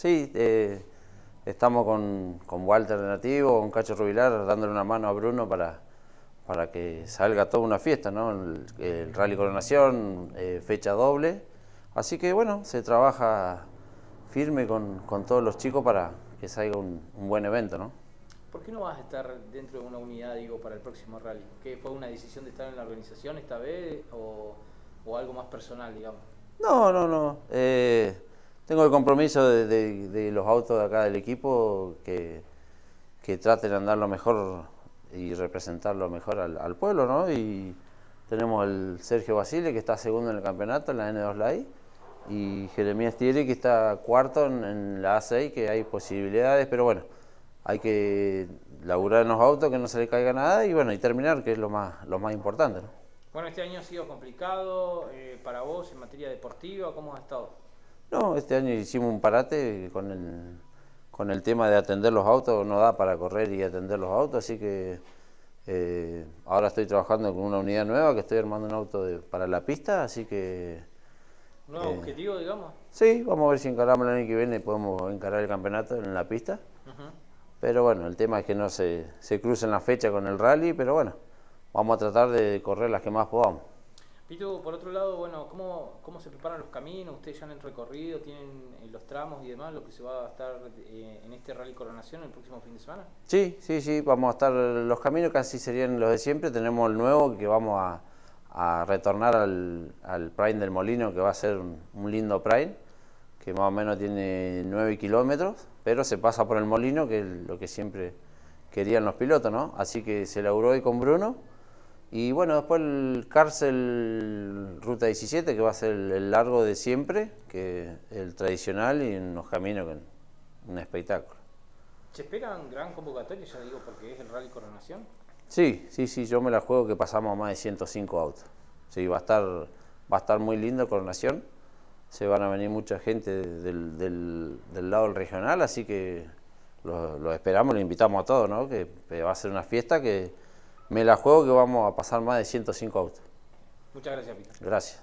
Sí, eh, estamos con, con, Walter Nativo, con Cacho Rubilar, dándole una mano a Bruno para, para que salga toda una fiesta, ¿no? El, Rally Coronación, eh, fecha doble. Así que bueno, se trabaja firme con, todos los chicos para que salga un, buen evento, ¿no? ¿Por qué no vas a estar dentro de una unidad, digo, para el próximo rally? ¿Qué fue una decisión de estar en la organización esta vez o, o algo más personal, digamos? No, no, no. Eh, tengo el compromiso de, los autos de acá del equipo que, traten de andar lo mejor y representar lo mejor al, pueblo, ¿no? Y tenemos el Sergio Basile, que está segundo en el campeonato, en la N2 lai y Jeremías Thierry, que está cuarto en, la A6, que hay posibilidades, pero bueno, hay que laburar en los autos, que no se le caiga nada, y bueno, y terminar, que es lo más, lo más importante, ¿no? Bueno, este año ha sido complicado eh, para vos en materia deportiva, ¿cómo ha estado? No, este año hicimos un parate con el, tema de atender los autos, no da para correr y atender los autos, así que eh, ahora estoy trabajando con una unidad nueva que estoy armando un auto para la pista, así que... ¿Nuevo eh, objetivo, digamos? Sí, vamos a ver si encaramos el año que viene y podemos encarar el campeonato en la pista. Pero bueno, el tema es que no se, se crucen las fechas con el rally, pero bueno, vamos a tratar de correr las que más podamos. Pitu, por otro lado, bueno, ¿cómo, ¿cómo se preparan los caminos? Ustedes ya han recorrido, tienen eh, los tramos y demás, lo que se va a estar eh, en este Rally Coronación el próximo fin de semana. Sí, sí, sí, vamos a estar, los caminos casi serían los de siempre, tenemos el nuevo que vamos a, retornar al, Prime del Molino, que va a ser un, lindo Prime, que más o menos tiene 9 kilómetros, pero se pasa por el Molino, que es lo que siempre querían los pilotos, ¿no? Así que se laburó hoy con Bruno y bueno, después el cárcel Ruta 17, que va a ser el, largo de siempre, que el tradicional, y los caminos con un espectáculo. ¿Se un gran convocatoria, ya digo, porque es el Rally Coronación? Sí, sí, sí, yo me la juego que pasamos más de 105 autos. Sí, va a estar, va a estar muy lindo Coronación. Se van a venir mucha gente del, del, lado regional, así que lo esperamos, lo invitamos a todos, ¿no? Que va a ser una fiesta que me la juego que vamos a pasar más de 105 autos. Muchas gracias, Víctor. Gracias.